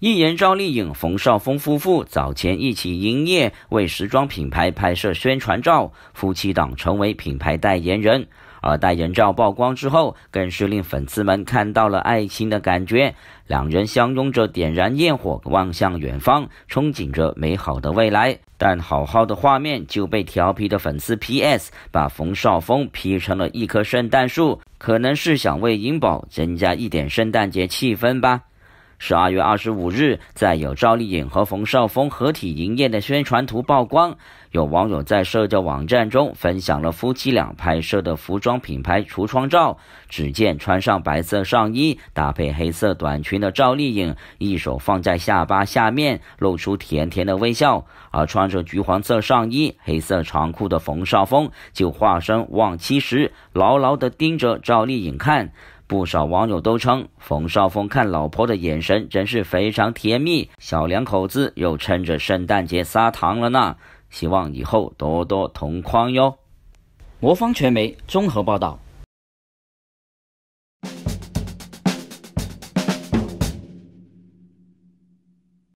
艺人赵丽颖、冯绍峰夫妇早前一起营业，为时装品牌拍摄宣传照，夫妻档成为品牌代言人。而代言照曝光之后，更是令粉丝们看到了爱情的感觉。两人相拥着点燃焰火，望向远方，憧憬着美好的未来。但好好的画面就被调皮的粉丝 PS，把冯绍峰 P 成了一棵圣诞树，可能是想为颖宝增加一点圣诞节气氛吧。十二月二十五日，在有赵丽颖和冯绍峰合体营业的宣传图曝光，有网友在社交网站中分享了夫妻俩拍摄的服装品牌橱窗照。只见穿上白色上衣搭配黑色短裙的赵丽颖，一手放在下巴下面，露出甜甜的微笑；而穿着橘黄色上衣黑色长裤的冯绍峰，就化身望妻时，牢牢地盯着赵丽颖看。不少网友都称，冯绍峰看老婆的眼神真是非常甜蜜，小两口子又趁着圣诞节撒糖了呢。希望以后多多同框哟。魔方传媒综合报道。